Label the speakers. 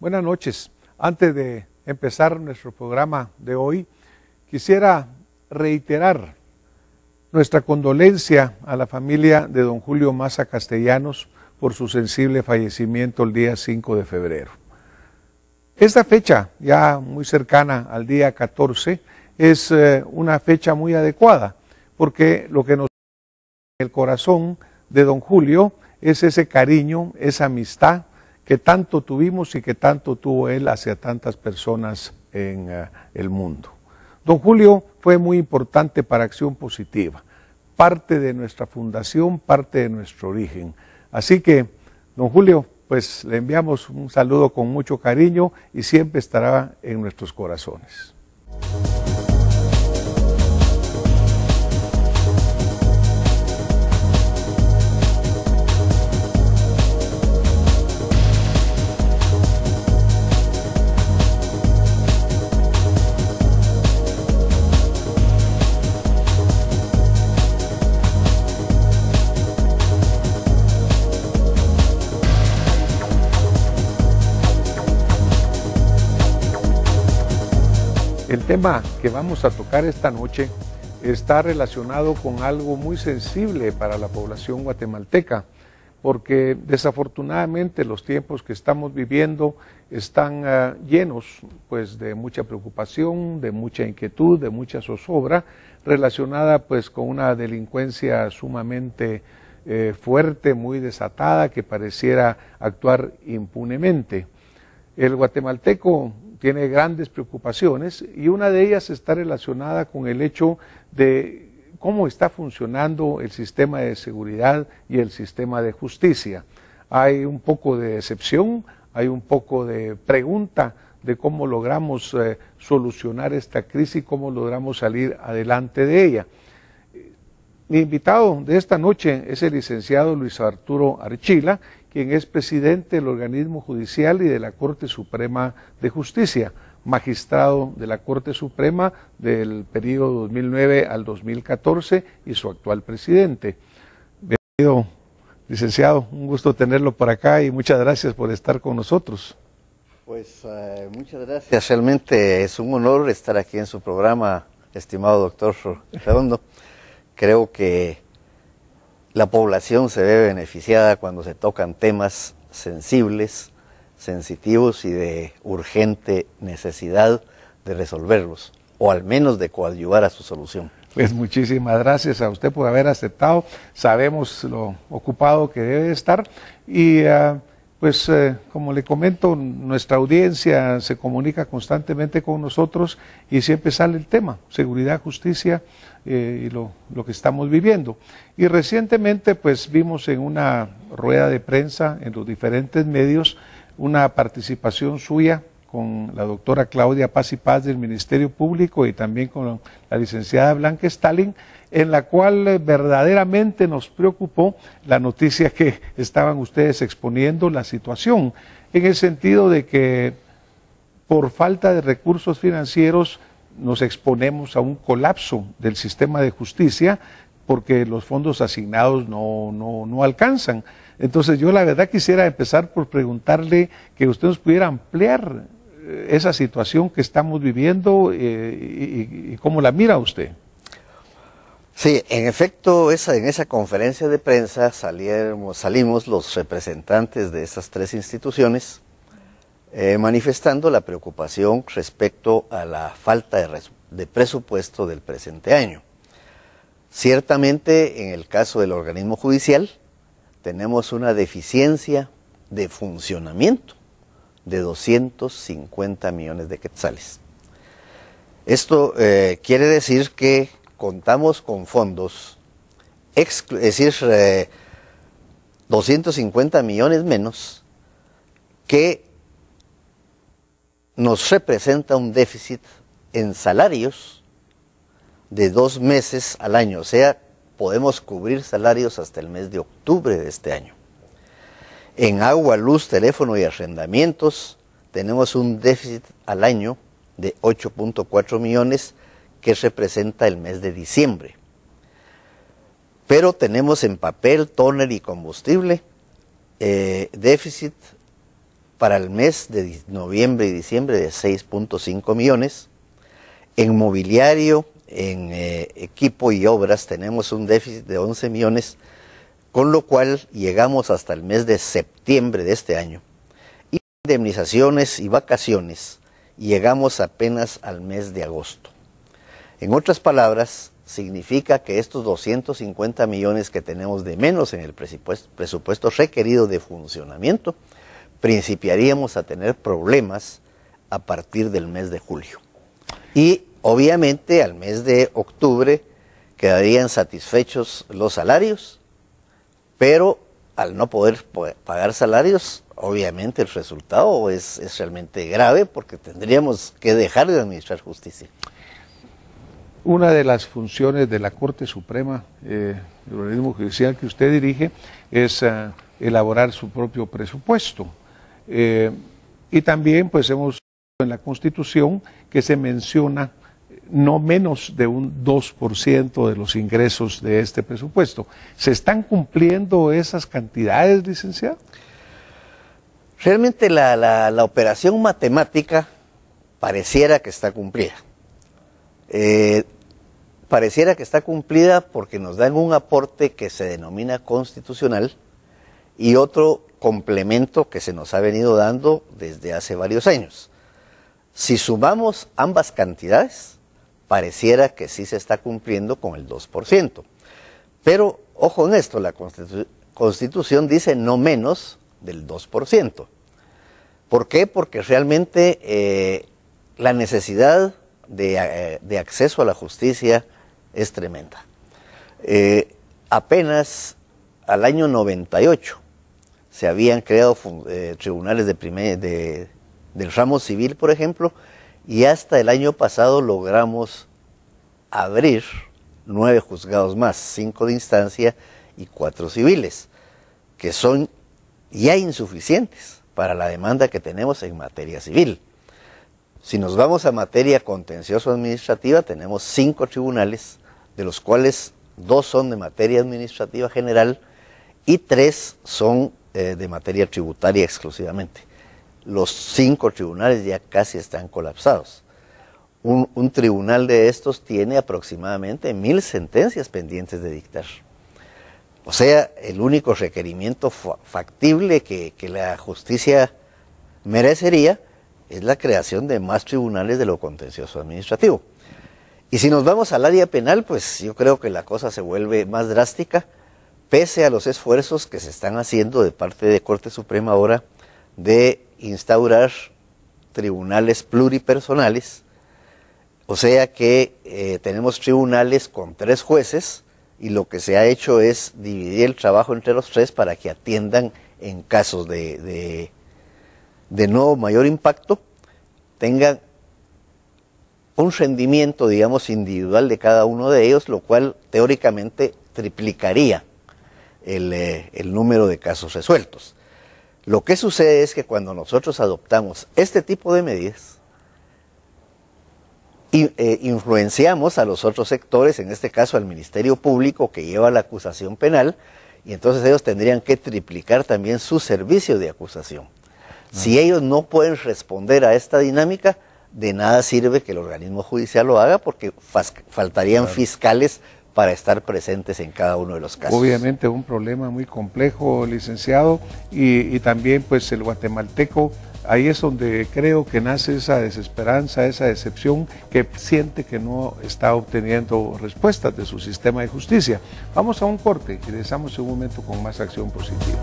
Speaker 1: Buenas noches. Antes de empezar nuestro programa de hoy, quisiera reiterar nuestra condolencia a la familia de don Julio Maza Castellanos por su sensible fallecimiento el día 5 de febrero. Esta fecha, ya muy cercana al día 14, es eh, una fecha muy adecuada, porque lo que nos el corazón de don Julio es ese cariño, esa amistad, que tanto tuvimos y que tanto tuvo él hacia tantas personas en eh, el mundo. Don Julio fue muy importante para Acción Positiva, parte de nuestra fundación, parte de nuestro origen. Así que, don Julio, pues le enviamos un saludo con mucho cariño y siempre estará en nuestros corazones. tema que vamos a tocar esta noche está relacionado con algo muy sensible para la población guatemalteca, porque desafortunadamente los tiempos que estamos viviendo están ah, llenos pues de mucha preocupación, de mucha inquietud, de mucha zozobra relacionada pues con una delincuencia sumamente eh, fuerte, muy desatada que pareciera actuar impunemente. El guatemalteco tiene grandes preocupaciones y una de ellas está relacionada con el hecho de cómo está funcionando el sistema de seguridad y el sistema de justicia. Hay un poco de decepción, hay un poco de pregunta de cómo logramos eh, solucionar esta crisis y cómo logramos salir adelante de ella. Mi invitado de esta noche es el licenciado Luis Arturo Archila, quien es presidente del organismo judicial y de la Corte Suprema de Justicia, magistrado de la Corte Suprema del periodo 2009 al 2014 y su actual presidente. Bienvenido, licenciado, un gusto tenerlo por acá y muchas gracias por estar con nosotros.
Speaker 2: Pues eh, muchas gracias, realmente es un honor estar aquí en su programa, estimado doctor Redondo. Creo que la población se ve beneficiada cuando se tocan temas sensibles, sensitivos y de urgente necesidad de resolverlos, o al menos de coadyuvar a su solución.
Speaker 1: Pues muchísimas gracias a usted por haber aceptado. Sabemos lo ocupado que debe estar y ah, pues eh, como le comento, nuestra audiencia se comunica constantemente con nosotros y siempre sale el tema, seguridad, justicia eh, y lo, lo, que estamos viviendo. Y recientemente pues vimos en una rueda de prensa, en los diferentes medios, una participación suya con la doctora Claudia Paz y Paz del Ministerio Público y también con la licenciada Blanca Stalin, en la cual eh, verdaderamente nos preocupó la noticia que estaban ustedes exponiendo, la situación, en el sentido de que por falta de recursos financieros nos exponemos a un colapso del sistema de justicia porque los fondos asignados no, alcanzan. Entonces yo la verdad quisiera empezar por preguntarle que usted nos pudiera ampliar eh, esa situación que estamos viviendo eh, y,
Speaker 2: cómo la mira usted. Sí, en efecto, esa, en esa conferencia de prensa salimos los representantes de esas tres instituciones eh, manifestando la preocupación respecto a la falta de presupuesto del presente año. Ciertamente, en el caso del organismo judicial, tenemos una deficiencia de funcionamiento de 250 millones de quetzales. Esto eh, quiere decir que contamos con fondos, es decir, 250 eh, millones menos, que nos representa un déficit en salarios de dos meses al año, o sea, podemos cubrir salarios hasta el mes de octubre de este año. En agua, luz, teléfono y arrendamientos tenemos un déficit al año de 8.4 millones que representa el mes de diciembre. Pero tenemos en papel, tóner y combustible eh, déficit para el mes de noviembre y diciembre de 6.5 millones. En mobiliario, en eh, equipo y obras tenemos un déficit de 11 millones con lo cual llegamos hasta el mes de septiembre de este año. Y indemnizaciones y vacaciones llegamos apenas al mes de agosto. En otras palabras, significa que estos 250 millones que tenemos de menos en el presupuesto requerido de funcionamiento, principiaríamos a tener problemas a partir del mes de julio. Y obviamente al mes de octubre quedarían satisfechos los salarios pero al no poder pagar salarios, obviamente el resultado es, realmente grave porque tendríamos que dejar de administrar justicia.
Speaker 1: Una de las funciones de la Corte Suprema, eh, el organismo judicial que usted dirige, es eh, elaborar su propio presupuesto. Eh, y también, pues, hemos en la Constitución que se menciona no menos de un 2% de los ingresos de este presupuesto. ¿Se están
Speaker 2: cumpliendo esas cantidades, licenciado? Realmente la, operación matemática pareciera que está cumplida. Eh, pareciera que está cumplida porque nos dan un aporte que se denomina constitucional y otro complemento que se nos ha venido dando desde hace varios años. Si sumamos ambas cantidades, pareciera que sí se está cumpliendo con el 2%. Pero, ojo en esto, la Constitución dice no menos del 2%. ¿Por qué? Porque realmente eh, la necesidad eh, de, acceso a la justicia es tremenda. Eh, apenas al año 98 se habían creado tribunales del ramo civil, por ejemplo, y hasta el año pasado logramos abrir nueve juzgados más, cinco de instancia y cuatro civiles, que son ya insuficientes para la demanda que tenemos en materia civil. Si nos vamos a materia contencioso-administrativa, tenemos cinco tribunales, de los cuales dos son de materia administrativa general y tres son eh, de materia tributaria exclusivamente los cinco tribunales ya casi están colapsados. Un, tribunal de estos tiene aproximadamente mil sentencias pendientes de dictar. O sea, el único requerimiento factible que, que la justicia merecería es la creación de más tribunales de lo contencioso administrativo. Y si nos vamos al área penal, pues yo creo que la cosa se vuelve más drástica, pese a los esfuerzos que se están haciendo de parte de Corte Suprema ahora de instaurar tribunales pluripersonales, o sea que eh, tenemos tribunales con tres jueces y lo que se ha hecho es dividir el trabajo entre los tres para que atiendan en casos de, no mayor impacto, tengan un rendimiento, digamos, individual de cada uno de ellos, lo cual teóricamente triplicaría el eh, número de casos resueltos. Lo que sucede es que cuando nosotros adoptamos este tipo de medidas, y, eh, influenciamos a los otros sectores, en este caso al Ministerio Público que lleva la acusación penal, y entonces ellos tendrían que triplicar también su servicio de acusación. Si ellos no pueden responder a esta dinámica, de nada sirve que el organismo judicial lo haga porque faltarían fiscales para estar presentes en cada uno de los casos. Obviamente
Speaker 1: un problema muy complejo, licenciado, y, también pues el guatemalteco ahí es donde creo que nace esa desesperanza, esa decepción que siente que no está obteniendo respuestas de su sistema de justicia. Vamos a un corte y regresamos en un momento con más acción positiva.